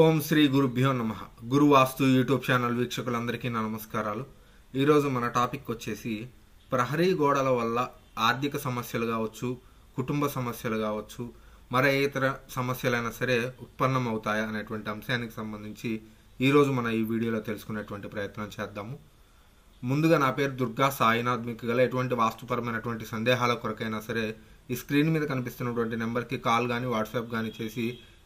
ఓం శ్రీ గురుభ్యో నమ వాస్తు YouTube channel వీక్షకులందరికీ నమస్కారాలు ఈరోజు మన టాపిక్ వచ్చేసి ప్రహరీ గోడల వల్ల ఆర్థిక సమస్యలు కావచ్చు కుటుంబ సమస్యలు కావచ్చు మరే ఇతర సమస్యలైనా సరే ఉత్పన్నం అవుతాయా అనేటువంటి అంశానికి సంబంధించి ఈరోజు మనం ఈ వీడియోలో తెలుసుకునేటువంటి ప్రయత్నం చేద్దాము ముందుగా నా పేరు దుర్గా సాయినాథ్ గల ఎటువంటి వాస్తుపరమైనటువంటి సందేహాల కొరకైనా సరే ఈ స్క్రీన్ మీద కనిపిస్తున్నటువంటి నెంబర్కి కాల్ కానీ వాట్సాప్ కానీ చేసి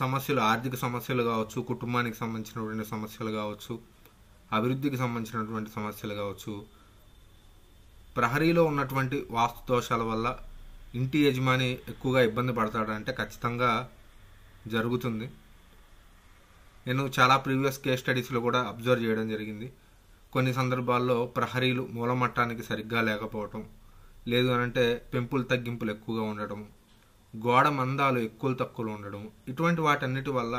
సమస్యలు ఆర్థిక సమస్యలు కావచ్చు కుటుంబానికి సంబంధించినటువంటి సమస్యలు కావచ్చు అభివృద్ధికి సంబంధించినటువంటి సమస్యలు కావచ్చు ప్రహరీలో ఉన్నటువంటి వాస్తు దోషాల వల్ల ఇంటి యజమాని ఎక్కువగా ఇబ్బంది పడతాడంటే ఖచ్చితంగా జరుగుతుంది నేను చాలా ప్రీవియస్ కేస్ స్టడీస్లో కూడా అబ్జర్వ్ చేయడం జరిగింది కొన్ని సందర్భాల్లో ప్రహరీలు మూలమట్టానికి సరిగ్గా లేకపోవటం లేదు అనంటే పెంపులు తగ్గింపులు ఎక్కువగా ఉండటం గోడ మందాలు ఎక్కువలు తక్కువలు ఉండడం ఇటువంటి వాటన్నిటి వల్ల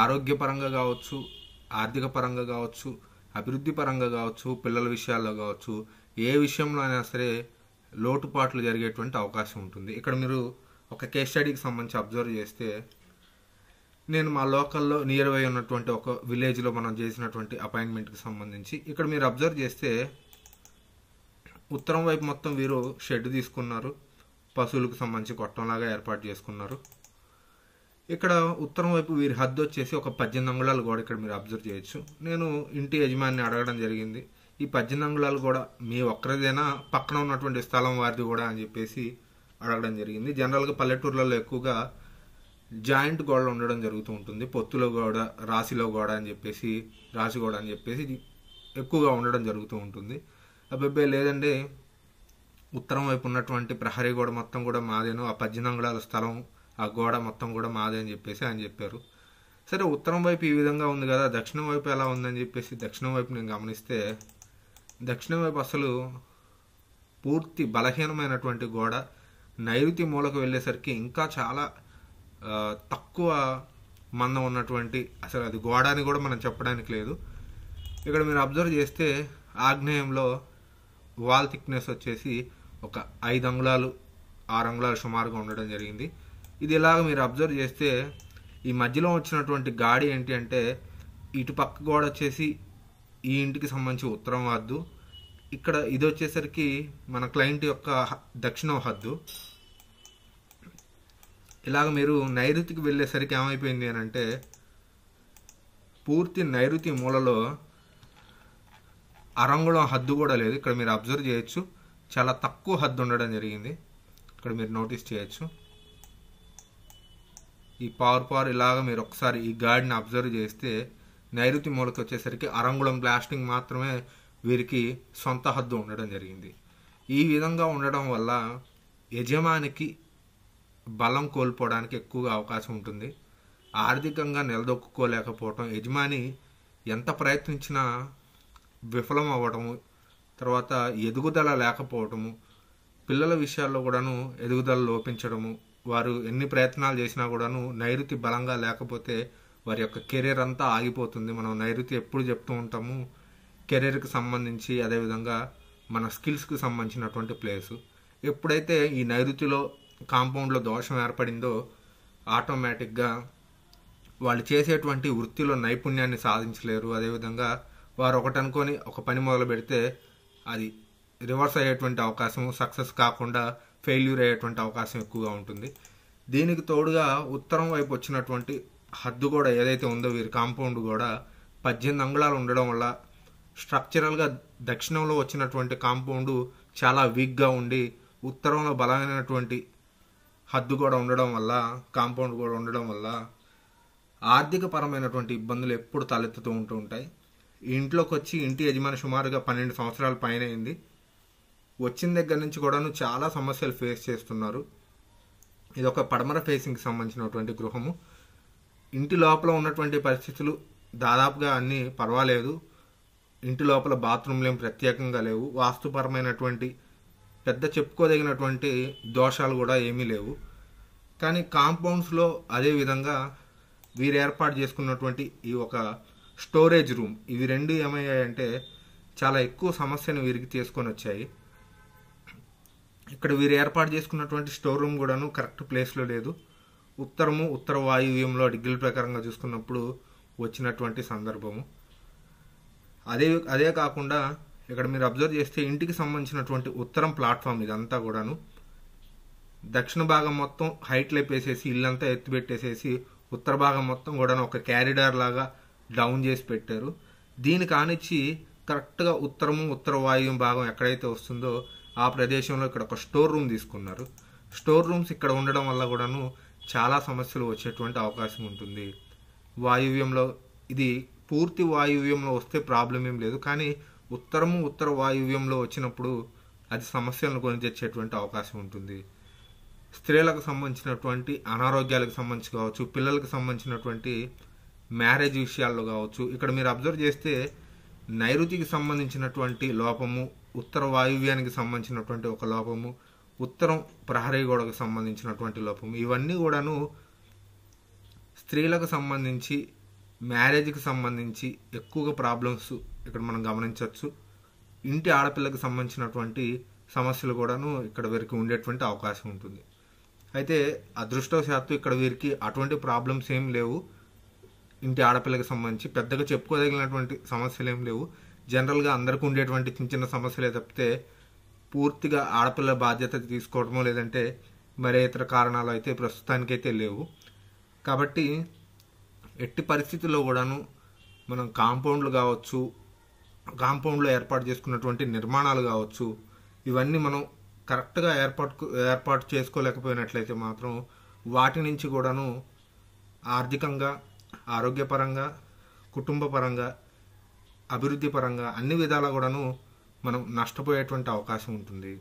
ఆరోగ్యపరంగా కావచ్చు ఆర్థిక పరంగా కావచ్చు అభివృద్ధి పరంగా కావచ్చు పిల్లల విషయాల్లో కావచ్చు ఏ విషయంలో అయినా సరే లోటుపాట్లు జరిగేటువంటి అవకాశం ఉంటుంది ఇక్కడ మీరు ఒక కేస్ స్టడీకి సంబంధించి అబ్జర్వ్ చేస్తే నేను మా లోకల్లో నియర్ బై ఉన్నటువంటి ఒక విలేజ్లో మనం చేసినటువంటి అపాయింట్మెంట్కి సంబంధించి ఇక్కడ మీరు అబ్జర్వ్ చేస్తే ఉత్తరం వైపు మొత్తం వీరు షెడ్ తీసుకున్నారు పశువులకు సంబంధించి గొట్టంలాగా ఏర్పాటు చేసుకున్నారు ఇక్కడ ఉత్తరం వైపు వీరి హద్దు వచ్చేసి ఒక పద్దెనిమిది అంగుళాలు గోడ ఇక్కడ మీరు అబ్జర్వ్ చేయొచ్చు నేను ఇంటి యజమాని అడగడం జరిగింది ఈ పద్దెనిమిది అంగుళాలు కూడా మీ ఒక్కరిదైనా పక్కన ఉన్నటువంటి స్థలం వారిది కూడా అని చెప్పేసి అడగడం జరిగింది జనరల్గా పల్లెటూర్లలో ఎక్కువగా జాయింట్ గోడ ఉండడం జరుగుతూ ఉంటుంది పొత్తులో గోడ రాశిలో గోడ అని చెప్పేసి రాశి గోడ అని చెప్పేసి ఎక్కువగా ఉండడం జరుగుతూ ఉంటుంది అబ్బాయి లేదండి ఉత్తరం వైపు ఉన్నటువంటి ప్రహరీ గోడ మొత్తం కూడా మాదేను ఆ పద్దెనిమిది స్థలం ఆ గోడ మొత్తం కూడా మాదే అని చెప్పేసి ఆయన చెప్పారు సరే ఉత్తరం వైపు ఈ విధంగా ఉంది కదా దక్షిణం వైపు ఎలా ఉందని చెప్పేసి దక్షిణం వైపు నేను గమనిస్తే దక్షిణం వైపు అసలు పూర్తి బలహీనమైనటువంటి గోడ నైరుతి మూలకు వెళ్ళేసరికి ఇంకా చాలా తక్కువ మందం ఉన్నటువంటి అసలు అది గోడ అని కూడా మనం చెప్పడానికి లేదు ఇక్కడ మీరు అబ్జర్వ్ చేస్తే ఆగ్నేయంలో వాల్ థిక్నెస్ వచ్చేసి ఒక ఐదు అంగుళాలు ఆరు అంగుళాలు సుమారుగా ఉండడం జరిగింది ఇది ఇలాగ మీరు అబ్జర్వ్ చేస్తే ఈ మధ్యలో వచ్చినటువంటి గాడి ఏంటి అంటే ఇటు పక్క గోడ వచ్చేసి ఈ ఇంటికి సంబంధించి ఉత్తరం హద్దు ఇక్కడ ఇది వచ్చేసరికి మన క్లయింట్ యొక్క దక్షిణం హద్దు ఇలాగ మీరు నైరుతికి వెళ్ళేసరికి ఏమైపోయింది అని అంటే పూర్తి నైరుతి మూలలో అరంగుళం హద్దు కూడా లేదు ఇక్కడ మీరు అబ్జర్వ్ చేయొచ్చు చాలా తక్కువ హద్దు ఉండడం జరిగింది ఇక్కడ మీరు నోటీస్ చేయొచ్చు ఈ పవర్ పవర్ ఇలాగ మీరు ఒకసారి ఈ గాడిని అబ్జర్వ్ చేస్తే నైరుతి మూలకి వచ్చేసరికి అరంగుళం బ్లాస్టింగ్ మాత్రమే వీరికి సొంత హద్దు ఉండడం జరిగింది ఈ విధంగా ఉండడం వల్ల యజమానికి బలం కోల్పోవడానికి ఎక్కువగా అవకాశం ఉంటుంది ఆర్థికంగా నిలదొక్కుకోలేకపోవటం యజమాని ఎంత ప్రయత్నించినా విఫలం అవ్వటము తర్వాత ఎదుగుదల లేకపోవటము పిల్లల విషయాల్లో కూడాను ఎదుగుదల లోపించడము వారు ఎన్ని ప్రయత్నాలు చేసినా కూడాను నైరుతి బలంగా లేకపోతే వారి యొక్క కెరీర్ అంతా ఆగిపోతుంది మనం నైరుతి ఎప్పుడు చెప్తూ ఉంటాము కెరీర్కి సంబంధించి అదేవిధంగా మన స్కిల్స్కి సంబంధించినటువంటి ప్లేసు ఎప్పుడైతే ఈ నైరుతిలో కాంపౌండ్లో దోషం ఏర్పడిందో ఆటోమేటిక్గా వాళ్ళు చేసేటువంటి వృత్తిలో నైపుణ్యాన్ని సాధించలేరు అదేవిధంగా వారు ఒకటనుకొని ఒక పని మొదలు పెడితే అది రివర్స్ అయ్యేటువంటి అవకాశం సక్సెస్ కాకుండా ఫెయిల్యూర్ అయ్యేటువంటి అవకాశం ఎక్కువగా ఉంటుంది దీనికి తోడుగా ఉత్తరం వైపు వచ్చినటువంటి హద్దు కూడా ఏదైతే ఉందో వీరి కాంపౌండ్ కూడా పద్దెనిమిది అంగుళాలు ఉండడం వల్ల స్ట్రక్చరల్గా దక్షిణంలో వచ్చినటువంటి కాంపౌండ్ చాలా వీక్గా ఉండి ఉత్తరంలో బలమైనటువంటి హద్దు కూడా ఉండడం వల్ల కాంపౌండ్ కూడా ఉండడం వల్ల ఆర్థికపరమైనటువంటి ఇబ్బందులు ఎప్పుడు తలెత్తుతూ ఉంటూ ఉంటాయి ఇంట్లోకి వచ్చి ఇంటి యజమాని సుమారుగా పన్నెండు సంవత్సరాల పైన అయింది వచ్చిన దగ్గర నుంచి కూడాను చాలా సమస్యలు ఫేస్ చేస్తున్నారు ఇది ఒక పడమర ఫేసింగ్కి సంబంధించినటువంటి గృహము ఇంటి లోపల ఉన్నటువంటి పరిస్థితులు దాదాపుగా అన్నీ పర్వాలేదు ఇంటి లోపల బాత్రూమ్లు ఏం ప్రత్యేకంగా లేవు వాస్తుపరమైనటువంటి పెద్ద చెప్పుకోదగినటువంటి దోషాలు కూడా ఏమీ లేవు కానీ కాంపౌండ్స్లో అదేవిధంగా వీరు ఏర్పాటు చేసుకున్నటువంటి ఈ ఒక స్టోరేజ్ రూమ్ ఇవి రెండు ఏమయ్యాయంటే చాలా ఎక్కువ సమస్యను వీరికి తీసుకొని వచ్చాయి ఇక్కడ వీరు ఏర్పాటు చేసుకున్నటువంటి స్టోర్ రూమ్ కూడాను కరెక్ట్ ప్లేస్లో లేదు ఉత్తరము ఉత్తర వాయువ్యంలో డిగ్రీ ప్రకారంగా చూసుకున్నప్పుడు వచ్చినటువంటి సందర్భము అదే అదే కాకుండా ఇక్కడ మీరు అబ్జర్వ్ చేస్తే ఇంటికి సంబంధించినటువంటి ఉత్తరం ప్లాట్ఫామ్ ఇదంతా కూడాను దక్షిణ భాగం మొత్తం హైట్ లేపేసేసి ఇల్లంతా ఎత్తిపెట్టేసేసి ఉత్తర భాగం మొత్తం కూడాను ఒక క్యారిడార్ లాగా డౌన్ చేసి పెట్టారు దీని కానిచ్చి కరెక్ట్గా ఉత్తరము ఉత్తర వాయువ్యం భాగం ఎక్కడైతే వస్తుందో ఆ ప్రదేశంలో ఇక్కడ ఒక స్టోర్ రూమ్ తీసుకున్నారు స్టోర్ రూమ్స్ ఇక్కడ ఉండడం వల్ల కూడాను చాలా సమస్యలు వచ్చేటువంటి అవకాశం ఉంటుంది వాయువ్యంలో ఇది పూర్తి వాయువ్యంలో వస్తే ప్రాబ్లం ఏం లేదు కానీ ఉత్తరము ఉత్తర వాయువ్యంలో వచ్చినప్పుడు అది సమస్యలను కొని తెచ్చేటువంటి అవకాశం ఉంటుంది స్త్రీలకు సంబంధించినటువంటి అనారోగ్యాలకు సంబంధించి కావచ్చు పిల్లలకు సంబంధించినటువంటి మ్యారేజ్ విషయాల్లో కావచ్చు ఇక్కడ మీరు అబ్జర్వ్ చేస్తే నైరుతికి సంబంధించినటువంటి లోపము ఉత్తర వాయువ్యానికి సంబంధించినటువంటి ఒక లోపము ఉత్తరం ప్రహరీ గోడకు సంబంధించినటువంటి లోపము ఇవన్నీ కూడాను స్త్రీలకు సంబంధించి మ్యారేజ్కి సంబంధించి ఎక్కువగా ప్రాబ్లమ్స్ ఇక్కడ మనం గమనించవచ్చు ఇంటి ఆడపిల్లకి సంబంధించినటువంటి సమస్యలు కూడాను ఇక్కడ వీరికి ఉండేటువంటి అవకాశం ఉంటుంది అయితే అదృష్టవశాత్తు ఇక్కడ వీరికి అటువంటి ప్రాబ్లమ్స్ ఏం లేవు ఇంటి ఆడపిల్లకి సంబంధించి పెద్దగా చెప్పుకోదగినటువంటి సమస్యలు ఏం లేవు జనరల్గా అందరికీ ఉండేటువంటి చిన్న చిన్న సమస్యలే తప్పితే పూర్తిగా ఆడపిల్ల బాధ్యత తీసుకోవడము లేదంటే మరే ఇతర కారణాలు అయితే ప్రస్తుతానికైతే లేవు కాబట్టి ఎట్టి పరిస్థితుల్లో కూడాను మనం కాంపౌండ్లు కావచ్చు కాంపౌండ్లో ఏర్పాటు చేసుకున్నటువంటి నిర్మాణాలు కావచ్చు ఇవన్నీ మనం కరెక్ట్గా ఏర్పాటు ఏర్పాటు చేసుకోలేకపోయినట్లయితే మాత్రం వాటి నుంచి కూడాను ఆర్థికంగా ఆరోగ్యపరంగా కుటుంబపరంగా అభివృద్ధి పరంగా అన్ని విధాలా కూడాను మనం నష్టపోయేటువంటి అవకాశం ఉంటుంది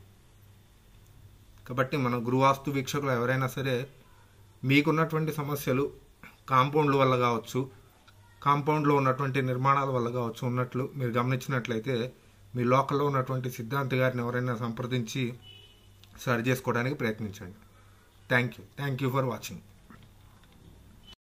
కాబట్టి మన గురువాస్తు వీక్షకులు ఎవరైనా సరే మీకున్నటువంటి సమస్యలు కాంపౌండ్ల వల్ల కావచ్చు కాంపౌండ్లో ఉన్నటువంటి నిర్మాణాల వల్ల కావచ్చు ఉన్నట్లు మీరు గమనించినట్లయితే మీ లోకల్లో ఉన్నటువంటి సిద్ధాంత్ గారిని ఎవరైనా సంప్రదించి సరి చేసుకోవడానికి ప్రయత్నించండి thank you thank you for watching